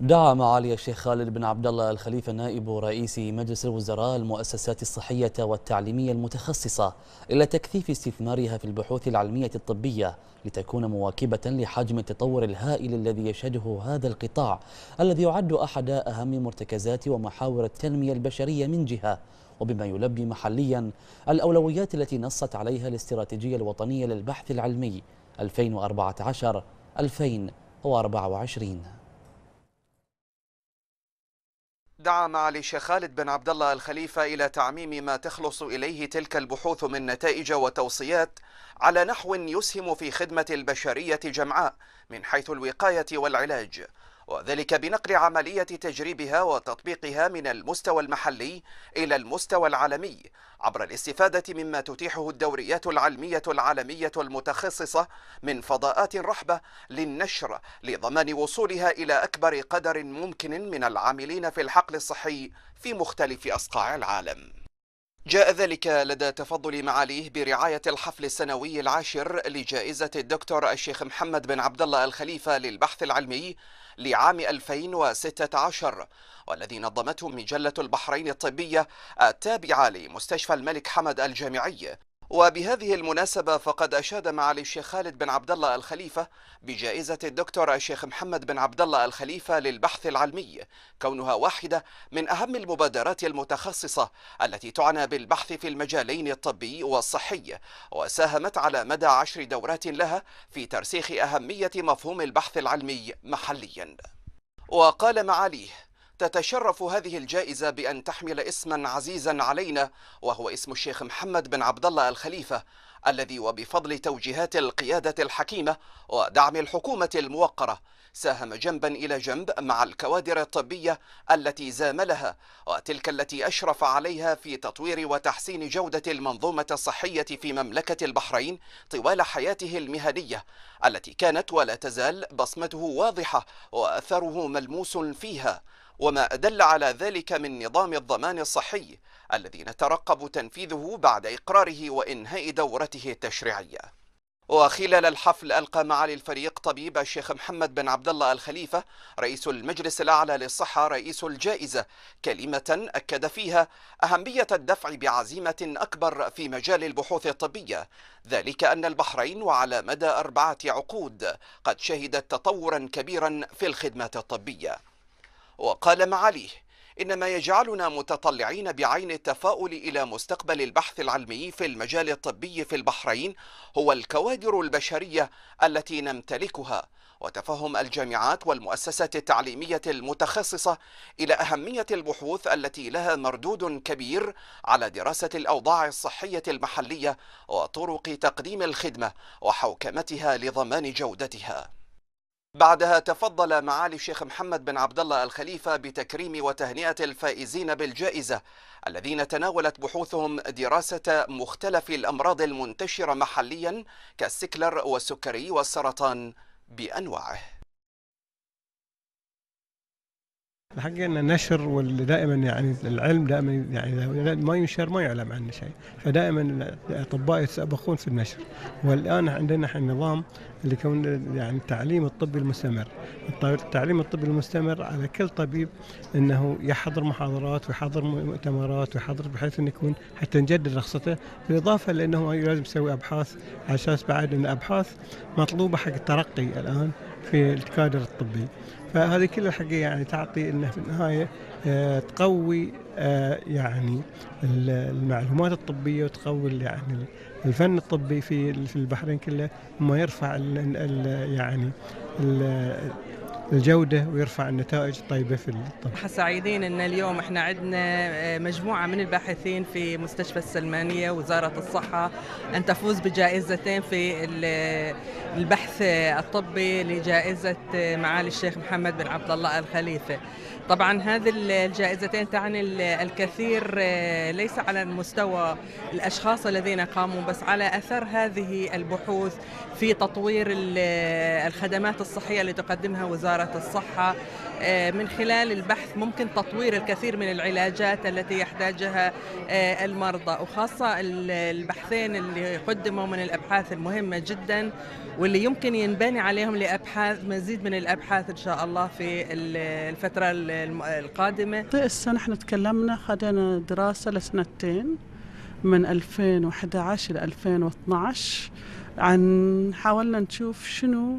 دعا معالي الشيخ خالد بن عبد الله الخليفة نائب رئيس مجلس الوزراء المؤسسات الصحية والتعليمية المتخصصة إلى تكثيف استثمارها في البحوث العلمية الطبية لتكون مواكبة لحجم التطور الهائل الذي يشهده هذا القطاع الذي يعد أحد أهم مرتكزات ومحاور التنمية البشرية من جهة وبما يلبي محليا الأولويات التي نصت عليها الاستراتيجية الوطنية للبحث العلمي 2014 2024 دعا معالي الشيخ خالد بن عبد الله الخليفة إلى تعميم ما تخلص إليه تلك البحوث من نتائج وتوصيات على نحو يسهم في خدمة البشرية جمعاء من حيث الوقاية والعلاج وذلك بنقل عملية تجريبها وتطبيقها من المستوى المحلي إلى المستوى العالمي عبر الاستفادة مما تتيحه الدوريات العلمية العالمية المتخصصة من فضاءات رحبة للنشر لضمان وصولها إلى أكبر قدر ممكن من العاملين في الحقل الصحي في مختلف أصقاع العالم جاء ذلك لدى تفضل معاليه برعاية الحفل السنوي العاشر لجائزة الدكتور الشيخ محمد بن عبد الله الخليفة للبحث العلمي لعام 2016 والذي نظمته مجلة البحرين الطبية التابعة لمستشفى الملك حمد الجامعي وبهذه المناسبة فقد أشاد معالي الشيخ خالد بن عبد الله الخليفة بجائزة الدكتور الشيخ محمد بن عبد الله الخليفة للبحث العلمي كونها واحدة من أهم المبادرات المتخصصة التي تعنى بالبحث في المجالين الطبي والصحي وساهمت على مدى عشر دورات لها في ترسيخ أهمية مفهوم البحث العلمي محليا وقال معاليه تتشرف هذه الجائزة بأن تحمل اسما عزيزا علينا وهو اسم الشيخ محمد بن عبد الله الخليفة الذي وبفضل توجيهات القيادة الحكيمة ودعم الحكومة الموقرة ساهم جنبا إلى جنب مع الكوادر الطبية التي زاملها وتلك التي أشرف عليها في تطوير وتحسين جودة المنظومة الصحية في مملكة البحرين طوال حياته المهنية التي كانت ولا تزال بصمته واضحة وأثره ملموس فيها وما أدل على ذلك من نظام الضمان الصحي الذي نترقب تنفيذه بعد إقراره وإنهاء دورته التشريعية وخلال الحفل ألقى معالي الفريق طبيب الشيخ محمد بن عبد الله الخليفة رئيس المجلس الأعلى للصحة رئيس الجائزة كلمة أكد فيها أهمية الدفع بعزيمة أكبر في مجال البحوث الطبية ذلك أن البحرين وعلى مدى أربعة عقود قد شهدت تطورا كبيرا في الخدمات الطبية وقال معاليه إن ما يجعلنا متطلعين بعين التفاؤل إلى مستقبل البحث العلمي في المجال الطبي في البحرين هو الكوادر البشرية التي نمتلكها وتفهم الجامعات والمؤسسات التعليمية المتخصصة إلى أهمية البحوث التي لها مردود كبير على دراسة الأوضاع الصحية المحلية وطرق تقديم الخدمة وحوكمتها لضمان جودتها بعدها تفضل معالي الشيخ محمد بن عبد الله الخليفة بتكريم وتهنئة الفائزين بالجائزة الذين تناولت بحوثهم دراسة مختلف الأمراض المنتشرة محليا كالسكلر والسكري والسرطان بأنواعه الحقيقه ان النشر دائما يعني العلم دائما يعني ما ينشر ما يعلم عنه شيء، فدائما الاطباء يتسابقون في النشر، والان عندنا احنا نظام اللي كون يعني التعليم الطبي المستمر، التعليم الطبي المستمر على كل طبيب انه يحضر محاضرات ويحضر مؤتمرات ويحضر بحيث انه يكون حتى نجدد رخصته، بالاضافه لانه لازم يسوي ابحاث على اساس بعد ان الابحاث مطلوبه حق الترقي الان في الكادر الطبي فهذه كلها الحقيقه يعني تعطي انه في النهايه آه، تقوي آه، يعني المعلومات الطبيه وتقوي يعني الفن الطبي في في البحرين كله ما يرفع الـ الـ يعني الـ الجوده ويرفع النتائج الطيبه في الطب. احنا سعيدين ان اليوم احنا عندنا آه، مجموعه من الباحثين في مستشفى السلمانيه وزاره الصحه ان تفوز بجائزتين في البحث الطبي لجائزة معالي الشيخ محمد بن عبد الله الخليفة طبعا هذه الجائزتين تعني الكثير آه، ليس على مستوى الأشخاص الذين قاموا بس على أثر هذه البحوث في تطوير الخدمات الصحية اللي تقدمها وزارة الصحة آه، من خلال البحث ممكن تطوير الكثير من العلاجات التي يحتاجها آه، المرضى وخاصة البحثين اللي قدموا من الأبحاث المهمة جدا واللي يمكن ينبني عليهم لأبحاث مزيد من الأبحاث إن شاء الله في الفترة القادمة السنة طيب، احنا تكلمنا خدنا دراسة لسنتين من 2011 ل 2012 عن حاولنا نشوف شنو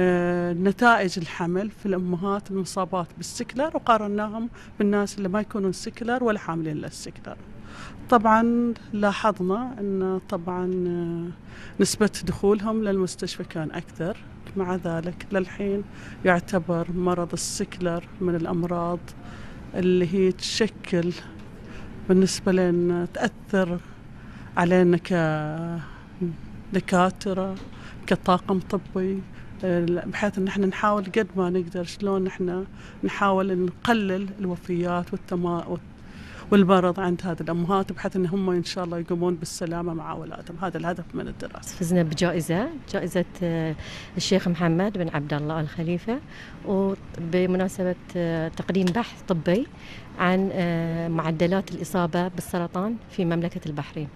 آه، نتائج الحمل في الأمهات المصابات بالسكلر وقارناهم بالناس اللي ما يكونون سكلر ولا حاملين للسكلر طبعا لاحظنا أن طبعا آه، نسبة دخولهم للمستشفى كان أكثر مع ذلك للحين يعتبر مرض السكلر من الأمراض اللي هي تشكل بالنسبة لنا تأثر علينا آه، دكاتره كطاقم طبي بحيث ان احنا نحاول قد ما نقدر شلون احنا نحاول نقلل الوفيات والتما والمرض عند هذه الامهات بحيث ان هم ان شاء الله يقومون بالسلامه مع اولادهم، هذا الهدف من الدراسه. فزنا بجائزه، جائزه آه، الشيخ محمد بن عبد الله الخليفه وبمناسبه آه، تقديم بحث طبي عن آه، معدلات الإصابة بالسرطان في مملكة البحرين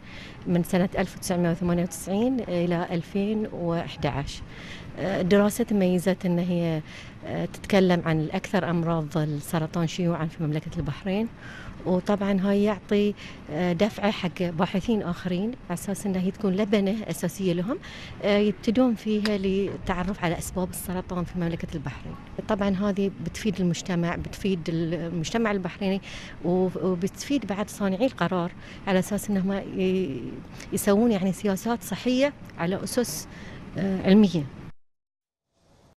من سنة 1998 إلى 2011 الدراسة آه، تميزت أن هي آه، تتكلم عن الأكثر أمراض السرطان شيوعا في مملكة البحرين وطبعا هاي يعطي دفعة حق باحثين آخرين على أساس أنها تكون لبنة أساسية لهم يبتدون فيها للتعرف على أسباب السرطان في مملكة البحرين طبعا هذه بتفيد المجتمع بتفيد المجتمع البحريني يعني وبتفيد بعد صانعي القرار على اساس انهم يسوون يعني سياسات صحيه على اسس آه، علميه